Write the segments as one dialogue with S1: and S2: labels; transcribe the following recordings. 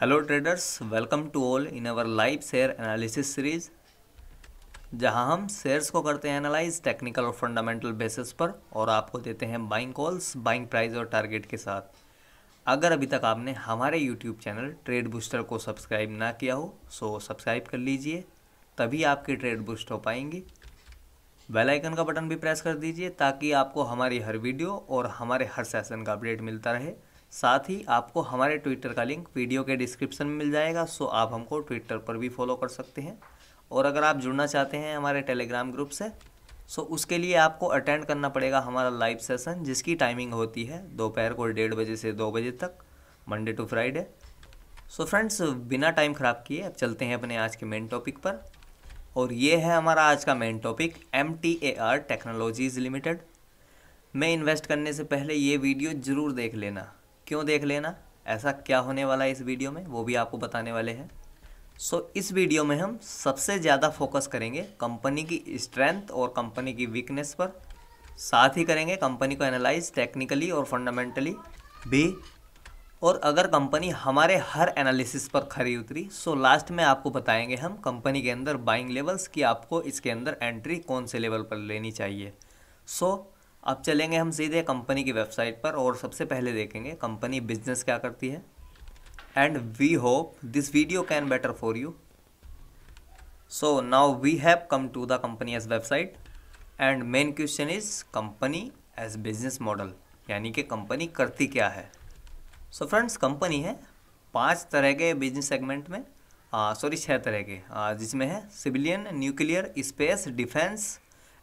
S1: hello traders welcome to all in our live share analysis series जहां हम shares को करते हैं एनालाइज टेक्निकल और फंडामेंटल बेसिस पर और आपको देते हैं बाइंग कॉल्स बाइंग प्राइस और टारगेट के साथ अगर अभी तक आपने हमारे यूट्यूब चैनल ट्रेड बूस्टर को सब्सक्राइब ना किया हो सो सब्सक्राइब कर लीजिए तभी आपके ट्रेड बूस्ट हो पाएंगी बेल आइकन का बटन भी प्रेस कर दीजिए ताकि आपको हमारी हर वीडियो और हमारे हर सेशन का अपडेट मिलता रहे साथ ही आपको हमारे ट्विटर का लिंक वीडियो के डिस्क्रिप्शन में मिल जाएगा सो आप हमको ट्विटर पर भी फॉलो कर सकते हैं और अगर आप जुड़ना चाहते हैं हमारे टेलीग्राम ग्रुप से सो उसके लिए आपको अटेंड करना पड़ेगा हमारा लाइव सेशन जिसकी टाइमिंग होती है दोपहर को डेढ़ बजे से दो बजे तक Monday to Friday so friends बिना टाइम ख़राब किए अब चलते हैं अपने आज के मेन टॉपिक पर और ये है हमारा आज का main topic M T A R technologies limited में इन्वेस्ट करने से पहले ये वीडियो ज़रूर देख लेना क्यों देख लेना ऐसा क्या होने वाला है इस वीडियो में वो भी आपको बताने वाले हैं सो so, इस वीडियो में हम सबसे ज़्यादा फोकस करेंगे कंपनी की स्ट्रेंथ और कंपनी की वीकनेस पर साथ ही करेंगे कंपनी को एनालाइज टेक्निकली और फंडामेंटली भी और अगर कंपनी हमारे हर एनालिसिस पर खरी उतरी सो लास्ट में आपको बताएंगे हम कंपनी के अंदर बाइंग लेवल्स कि आपको इसके अंदर एंट्री कौन से लेवल पर लेनी चाहिए सो अब चलेंगे हम सीधे कंपनी की वेबसाइट पर और सबसे पहले देखेंगे कंपनी बिजनेस क्या करती है and we hope this video can better for you so now we have come to the company as website and main question is company as business model यानी कि कंपनी करती क्या है सो फ्रेंड्स कंपनी है पांच तरह के बिजनेस सेगमेंट में सॉरी छः तरह के जिसमें है civilian nuclear space defence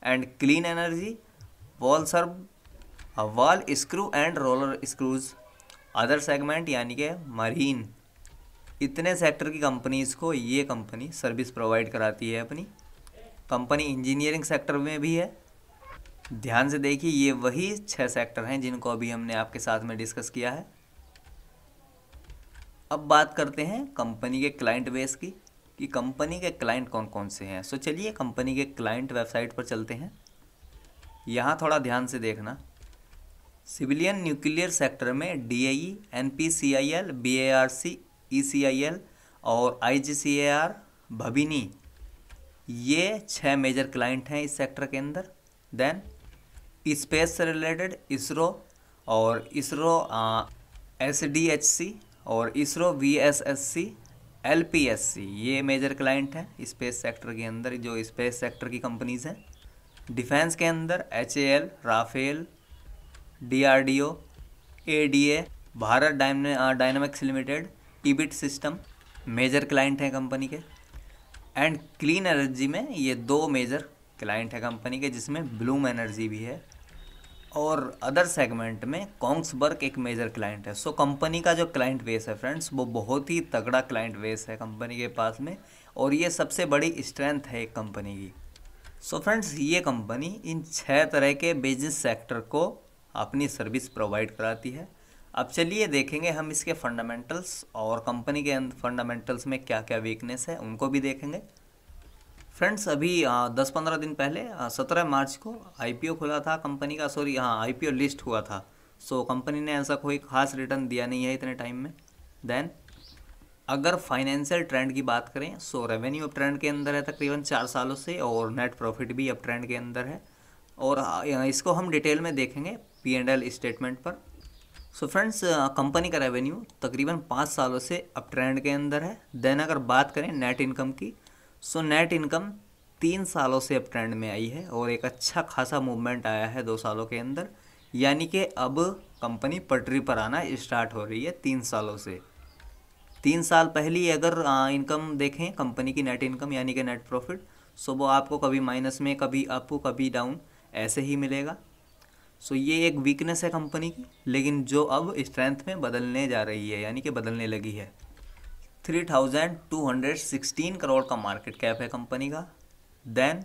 S1: and clean energy valve servo ball screw and roller screws other segment यानी कि मरीन इतने सेक्टर की कंपनीज़ को ये कंपनी सर्विस प्रोवाइड कराती है अपनी कंपनी इंजीनियरिंग सेक्टर में भी है ध्यान से देखिए ये वही छः सेक्टर हैं जिनको अभी हमने आपके साथ में डिस्कस किया है अब बात करते हैं कंपनी के क्लाइंट बेस की कि कंपनी के क्लाइंट कौन कौन से हैं सो चलिए कंपनी के क्लाइंट वेबसाइट पर चलते हैं यहाँ थोड़ा ध्यान से देखना सिविलियन न्यूक्लियर सेक्टर में D I N P C I L B A R C E C I L और I ji C A R भबिनी ये छः मेजर क्लाइंट हैं इस सेक्टर के अंदर देन स्पेस से रिलेटेड इसरो और ISRO S D H C और ISRO V S S C L P S C ये मेजर क्लाइंट हैं स्पेस सेक्टर के अंदर जो स्पेस सेक्टर की कंपनीज़ हैं डिफेंस के अंदर H L Rafale D R D O A D A Bharat dynamics limited Elbit system major client हैं कंपनी के एंड क्लीन एनर्जी में ये दो मेजर क्लाइंट है कंपनी के जिसमें ब्लूम एनर्जी भी है और अदर सेगमेंट में कॉन्ग्सबर्ग एक मेजर क्लाइंट है सो so, कंपनी का जो क्लाइंट बेस है फ्रेंड्स वो बहुत ही तगड़ा क्लाइंट बेस है कंपनी के पास में और ये सबसे बड़ी स्ट्रेंथ है एक कंपनी की सो फ्रेंड्स ये कंपनी इन छः तरह के बिजनेस सेक्टर को अपनी सर्विस प्रोवाइड कराती है अब चलिए देखेंगे हम इसके फंडामेंटल्स और कंपनी के फंडामेंटल्स में क्या क्या वीकनेस है उनको भी देखेंगे फ्रेंड्स अभी दस पंद्रह दिन पहले सत्रह मार्च को आईपीओ खुला था कंपनी का सॉरी हाँ आईपीओ लिस्ट हुआ था सो so, कंपनी ने ऐसा कोई खास रिटर्न दिया नहीं है इतने टाइम में देन अगर फाइनेंशियल ट्रेंड की बात करें सो रेवेन्यू अप ट्रेंड के अंदर है तकरीबन चार सालों से और नेट प्रॉफिट भी अप ट्रेंड के अंदर है और इसको हम डिटेल में देखेंगे पी एंड एल स्टेटमेंट पर सो फ्रेंड्स कंपनी का रेवेन्यू तकरीबन पाँच सालों से अप ट्रेंड के अंदर है देन अगर बात करें नेट इनकम की सो नेट इनकम तीन सालों से अप ट्रेंड में आई है और एक अच्छा खासा मूवमेंट आया है दो सालों के अंदर यानी कि अब कंपनी पटरी पर आना स्टार्ट हो रही है तीन सालों से तीन साल पहले अगर इनकम देखें कंपनी की नेट इनकम यानी कि नेट प्रॉफिट सो वो आपको कभी माइनस में कभी अप कभी डाउन ऐसे ही मिलेगा सो ये एक वीकनेस है कंपनी की लेकिन जो अब स्ट्रेंथ में बदलने जा रही है यानी कि बदलने लगी है three thousand two hundred sixteen crore का मार्केट कैप है कंपनी का देन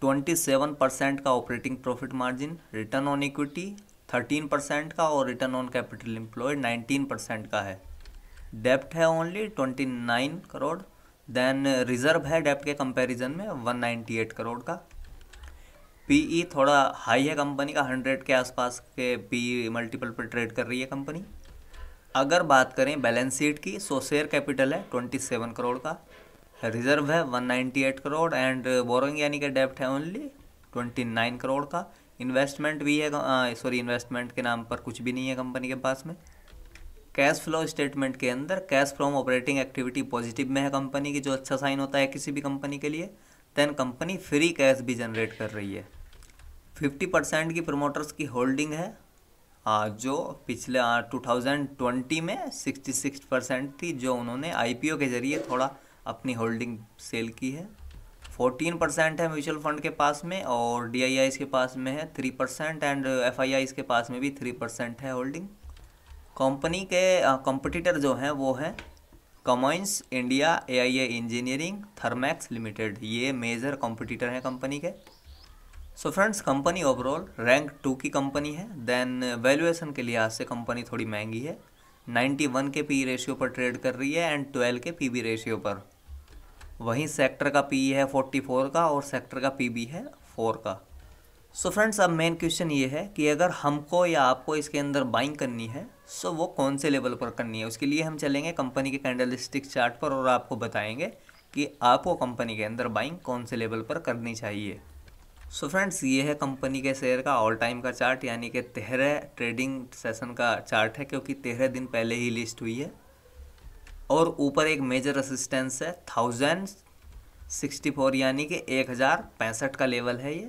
S1: ट्वेंटी सेवन परसेंट का operating profit margin return on equity thirteen percent का और return on capital employed nineteen percent का है डेप्ट है only twenty nine crore then reserve है डेप्ट के कंपैरिजन में वन नाइन्टी एट करोड़ का पीई e थोड़ा हाई है कंपनी का हंड्रेड के आसपास के पी मल्टीपल पर ट्रेड कर रही है कंपनी अगर बात करें बैलेंस शीट की सो शेयर कैपिटल है ट्वेंटी सेवन करोड़ का रिजर्व है one ninety eight crore and borrowing यानी कि डेप्ट है ओनली ट्वेंटी नाइन करोड़ का इन्वेस्टमेंट भी है सॉरी इन्वेस्टमेंट के नाम पर कुछ भी नहीं है कंपनी के पास में कैश फ्लो स्टेटमेंट के अंदर cash from operating activity positive में है कंपनी की जो अच्छा साइन होता है किसी भी कंपनी के लिए देन कंपनी फ्री कैश भी जनरेट कर रही है फिफ्टी परसेंट की प्रमोटर्स की होल्डिंग है जो पिछले टू थाउजेंड ट्वेंटी में सिक्सटी सिक्स परसेंट थी जो उन्होंने आईपीओ के जरिए थोड़ा अपनी होल्डिंग सेल की है फोर्टीन परसेंट है म्यूचुअल फंड के पास में और डी के पास में है थ्री परसेंट एंड एफ के पास में भी थ्री परसेंट है होल्डिंग कंपनी के कंपटीटर जो हैं वो हैं Cummins India A I A engineering Thermax limited ये मेजर कंपटीटर हैं कंपनी के so friends company overall rank two की कंपनी है देन वैल्यूएशन के लिहाज से कंपनी थोड़ी महंगी है 91 के पी रेशियो e पर ट्रेड कर रही है एंड 12 के पी बी रेशियो पर वहीं सेक्टर का पी e है 44 का और सेक्टर का पी बी है 4 का सो फ्रेंड्स अब मेन क्वेश्चन ये है कि अगर हमको या आपको इसके अंदर बाइंग करनी है सो वो कौन से लेवल पर करनी है उसके लिए हम चलेंगे कंपनी के कैंडल स्टिक चार्ट पर और आपको बताएंगे कि आपको कंपनी के अंदर बाइंग कौन से लेवल पर करनी चाहिए सो so फ्रेंड्स ये है कंपनी के शेयर का ऑल टाइम का चार्ट यानी कि तेरह ट्रेडिंग सेशन का चार्ट है क्योंकि तेरह दिन पहले ही लिस्ट हुई है और ऊपर एक मेजर असिस्टेंस है थाउजेंड सिक्सटी फोर यानी कि एक हज़ार पैंसठ का लेवल है ये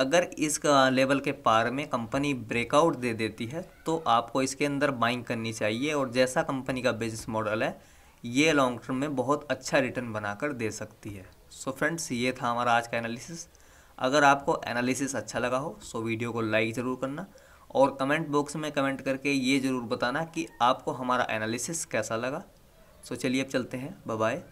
S1: अगर इस लेवल के पार में कंपनी ब्रेकआउट दे देती है तो आपको इसके अंदर बाइंग करनी चाहिए और जैसा कंपनी का बिजनेस मॉडल है ये लॉन्ग टर्म में बहुत अच्छा रिटर्न बनाकर दे सकती है सो so फ्रेंड्स ये था हमारा आज का एनालिसिस अगर आपको एनालिसिस अच्छा लगा हो सो वीडियो को लाइक ज़रूर करना और कमेंट बॉक्स में कमेंट करके ये ज़रूर बताना कि आपको हमारा एनालिसिस कैसा लगा सो so चलिए अब चलते हैं बाय